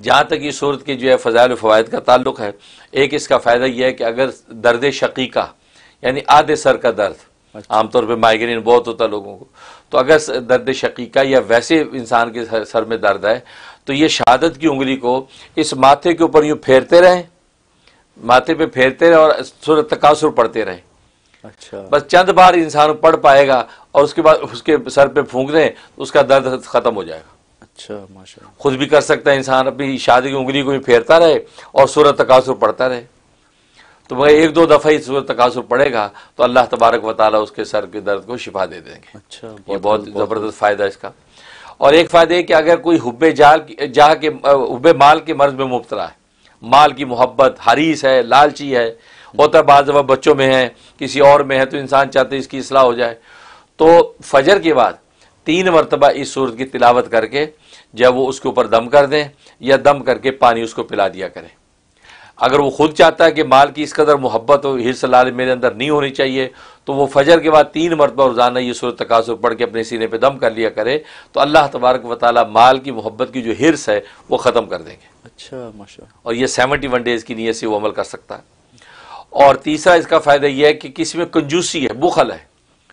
जहाँ तक ये सूरत के जो है फ़जाइल फ़वाद का ताल्लुक है एक इसका फ़ायदा यह है कि अगर दर्द शकीका यानी आधे सर का दर्द अच्छा। आमतौर पर माइग्रेन बहुत होता है लोगों को तो अगर दर्द शकीका या वैसे इंसान के सर में दर्द है तो ये शहादत की उंगली को इस माथे के ऊपर यूँ फेरते रहें माथे पे फेरते रहें और सूरत तकासुर पढ़ते रहें अच्छा बस चंद बार इंसान पढ़ पाएगा और उसके बाद उसके सर पे फूंक दें तो उसका दर्द ख़त्म हो जाएगा अच्छा माशा खुद भी कर सकता है इंसान अपनी शादी की उंगली को भी फेरता रहे और सूरत तकासुर पढ़ता रहे तो मगर एक दो दफ़ा ही सूरत तकासुर पड़ेगा तो अल्लाह तबारक वाल उसके सर के दर्द को शिफा दे देंगे अच्छा बहुत ये बहुत, ज़बरदस्त फ़ायदा इसका और एक फ़ायदा है कि अगर कोई हुब्बे जाल जा के हुब्बे माल के मर्ज में मुबतला है माल की मोहब्बत हरीस है लालची है बहुत है बाद बच्चों में है किसी और में है तो इंसान चाहते इसकी असलाह हो जाए तो फजर के बाद तीन मरतबा इस सूरत की तिलावत करके जब वो उसके ऊपर दम कर दें या दम करके पानी उसको पिला दिया करें अगर वो खुद चाहता है कि माल की इस कदर मोहब्बत और सलाल मेरे अंदर नहीं होनी चाहिए तो वो फजर के बाद तीन मरतबा रोज़ाना ये सूरत तकासुर पढ़ के अपने सीने पर दम कर लिया करे तो अल्लाह तबारक व माल की मोहब्बत की जो हिरस है वो ख़त्म कर देंगे अच्छा माशा और ये सेवेंटी वन डेज़ की नीयत से वो अमल कर सकता है और तीसरा इसका फ़ायदा यह है कि किसी में कंजूसी है बुखल है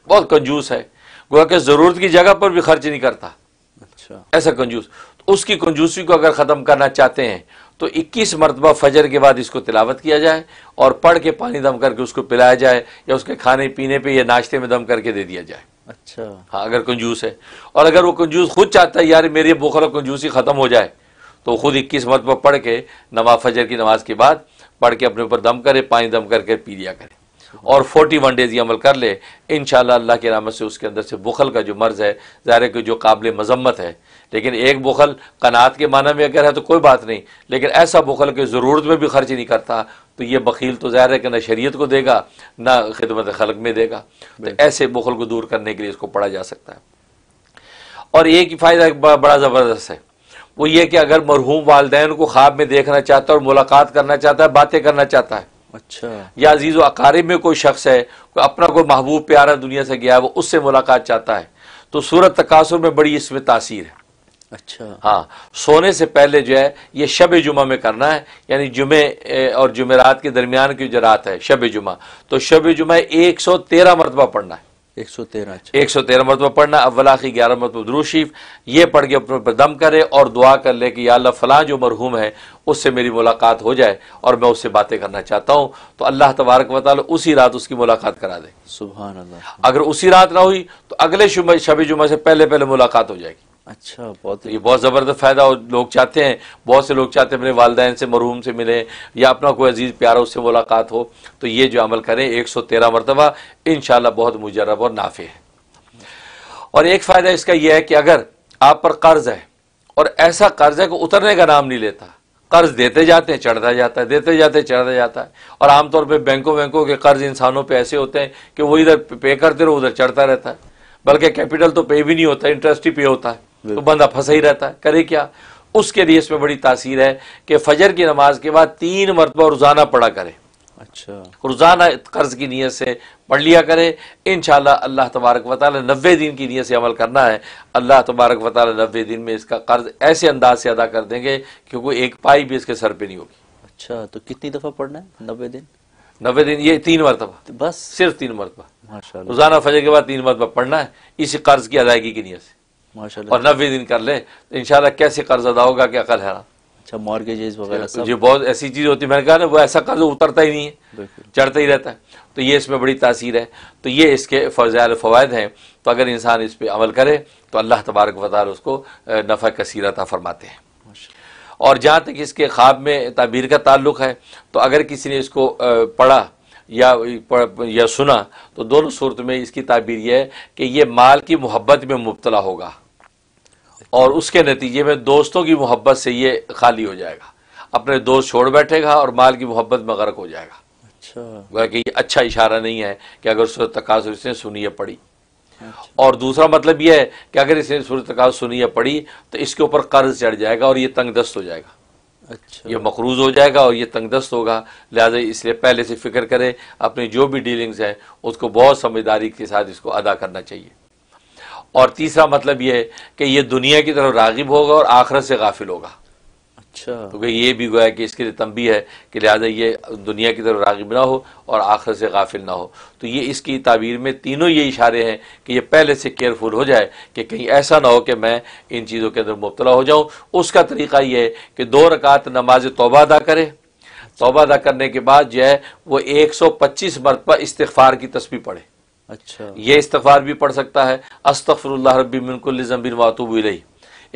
बहुत कंजूस है गोया कि ज़रूरत की जगह पर भी खर्च नहीं करता अच्छा ऐसा कंजूस तो उसकी कंजूसी को अगर ख़त्म करना चाहते हैं तो 21 मरतबा फजर के बाद इसको तिलावत किया जाए और पढ़ के पानी दम करके उसको पिलाया जाए या उसके खाने पीने पे या नाश्ते में दम करके दे दिया जाए अच्छा हाँ अगर कंजूस है और अगर वो कंजूस खुद चाहता है यार मेरी बुखर और कंजूसी ख़त्म हो जाए तो खुद इक्कीस मरतबा पढ़ के नवा फजर की नमाज के बाद पढ़ के अपने ऊपर दम करे पानी दम करके पी लिया करे और फोर्टी वन डेज़ ये अमल कर ले इन अल्लाह की रामत से उसके अंदर से बुखल का जो मर्ज़ है ज़ाहिर है कि जो काबिल मजम्मत है लेकिन एक बुखल कनात के माना में अगर है तो कोई बात नहीं लेकिन ऐसा बुखल के ज़रूरत में भी खर्च नहीं करता तो ये बकील तो ज़ाहिर है कि ना शरीत को देगा ना खिदमत खलक में देगा तो ऐसे बुखल को दूर करने के लिए इसको पढ़ा जा सकता है और एक फ़ायदा बड़ा ज़बरदस्त है वो ये कि अगर मरहूम वालदेन को ख्वाब में देखना चाहता है और मुलाकात करना चाहता है बातें करना चाहता है अच्छा या अजीज व अकारिब में कोई शख्स है कोई अपना कोई महबूब प्यारा दुनिया से गया है वो उससे मुलाकात चाहता है तो सूरत तकासुर में बड़ी इसमें तासीर है अच्छा हाँ सोने से पहले जो है ये शब जुमा में करना है यानी जुमे और जुमेरात के दरमियान की जो रात है शब जुमा तो शब जुमा एक सौ तेरह मरतबा पढ़ना है एक सौ तेरह अच्छा। एक सौ तेरह मरतबा पढ़ना अवला की ग्यारह मरतब दरूशीफ ये पढ़ के अपने दम करे और दुआ कर ले कि अल्लाह फलां जो मरहूम है उससे मेरी मुलाकात हो जाए और मैं उससे बातें करना चाहता हूँ तो अल्लाह तबारक वाल उसी रात उसकी मुलाकात करा दे सुबह अगर उसी रात ना हुई तो अगले शबी जुमा से पहले पहले मुलाकात हो जाएगी अच्छा बहुत तो ये बहुत ज़बरदस्त फ़ायदा लोग चाहते हैं बहुत से लोग चाहते हैं अपने वालदेन से मरहूम से मिलें या अपना कोई अजीज़ प्यारा उससे मुलाकात हो तो ये जो अमल करें एक सौ तेरह मरतबा इन बहुत मुजरब और नाफे है और एक फ़ायदा इसका यह है कि अगर आप पर कर्ज़ है और ऐसा कर्ज़ है कि उतरने का नाम नहीं लेता कर्ज देते जाते हैं चढ़ता जाता है देते जाते चढ़ता जाता है और आमतौर पर बैंकों वैंकों के कर्ज इंसानों पर ऐसे होते हैं कि वो इधर पे करते रहो उधर चढ़ता रहता है बल्कि कैपिटल तो पे भी नहीं होता इंटरेस्ट ही पे होता है तो बंदा फंसा ही रहता है करे क्या उसके लिए इसमें बड़ी तासीर है कि फजर की नमाज के बाद तीन मरतबा रोज़ाना पढ़ा करें अच्छा रोज़ाना कर्ज की नीयत से पढ़ लिया करे इन अल्लाह तबारक वताल नबे दिन की नीयत से अमल करना है अल्लाह तबारक वताल नबे दिन में इसका कर्ज ऐसे अंदाज से अदा कर देंगे क्योंकि एक पाई भी इसके सर पर नहीं होगी अच्छा तो कितनी दफ़ा पढ़ना है नबे दिन नब्बे दिन ये तीन मरतबा बस सिर्फ तीन मरतबा रोज़ाना फजर के बाद तीन मरतबा पढ़ना है इसी कर्ज की अदायगी की नीयत से और नबे दिन कर ले तो इन कैसे कर्ज अदा होगा क्या कल है अच्छा मॉर्गेजेस वगैरह बहुत ऐसी चीज़ होती है मैंने कहा ना वो ऐसा कर्ज उतरता ही नहीं है चढ़ता ही रहता है तो ये इसमें बड़ी तासीर है तो ये इसके फजायल फ़वाद हैं तो अगर इंसान इस पर अमल करे तो अल्लाह तबारक वाल उसको नफ़ा कसीरता फरमाते हैं और जहाँ तक इसके ख्वाब में तबीर का ताल्लुक है तो अगर किसी ने इसको पढ़ा या या सुना तो दोनों सूरत में इसकी ताबीर यह है कि ये माल की मोहब्बत में मुबतला होगा और उसके नतीजे में दोस्तों की मोहब्बत से ये खाली हो जाएगा अपने दोस्त छोड़ बैठेगा और माल की मोहब्बत में गर्क हो जाएगा अच्छा कि ये अच्छा इशारा नहीं है कि अगर सूरत तकास इसने सुनिए पड़ी अच्छा। और दूसरा मतलब यह है कि अगर इसने सूरत सुनी सुनिए पड़ी तो इसके ऊपर कर्ज चढ़ जाएगा और ये तंग दस्त हो जाएगा अच्छा ये मकरूज हो जाएगा और ये तंग दस्त होगा लिहाजा इसलिए पहले से फ़िक्र करें अपनी जो भी डीलिंग्स हैं उसको बहुत समझदारी के साथ इसको अदा करना चाहिए और तीसरा मतलब ये कि ये दुनिया की तरफ रागिब होगा और आखरत से गाफिल होगा अच्छा क्योंकि तो ये भी गोया कि इसके लिए तंबी है कि लिहाजा ये दुनिया की तरफ रागिब ना हो और आखरत से गाफिल ना हो तो ये इसकी ताबीर में तीनों ये इशारे हैं कि ये पहले से केयरफुल हो जाए कि कहीं ऐसा ना हो कि मैं इन चीज़ों के अंदर मुबतला हो जाऊँ उसका तरीका ये है कि दो रकात नमाज तोबा अदा करे तोबा अदा करने के बाद जो है वो एक सौ पच्चीस मरतबा इस्तफ़ार की तस्वीर पढ़े अच्छा ये इस्तफार भी पढ़ सकता है अस्तफर रबी जमीन वातुब इलई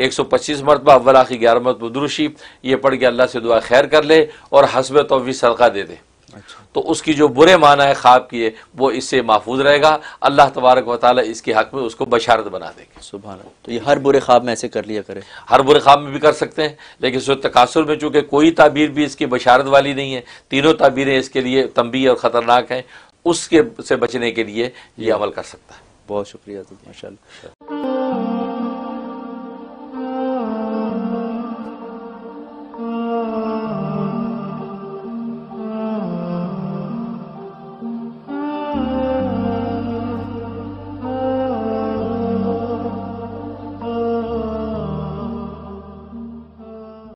एक सौ पच्चीस मरतबा अव्वल आखिर ग्यारह मरतब दुरुशी ये पढ़ के अल्लाह से दुआ खैर कर ले और हसब तोवी सदका दे दे अच्छा। तो उसकी जो बुरे माना है ख्वाब किए वो इससे महफूज रहेगा अल्लाह तबारक व इसके हक में उसको बशारत बना देंगे सुबह तो ये हर बुरे ख्वाब में ऐसे कर लिया करें हर बुरे ख्वाब में भी कर सकते हैं लेकिन सूरत तकासुर में चूंकि कोई ताबीर भी इसकी बशारत वाली नहीं है तीनों ताबीरें इसके लिए तंबी और ख़तरनाक हैं उसके से बचने के लिए ये अमल कर सकता है बहुत शुक्रिया माशा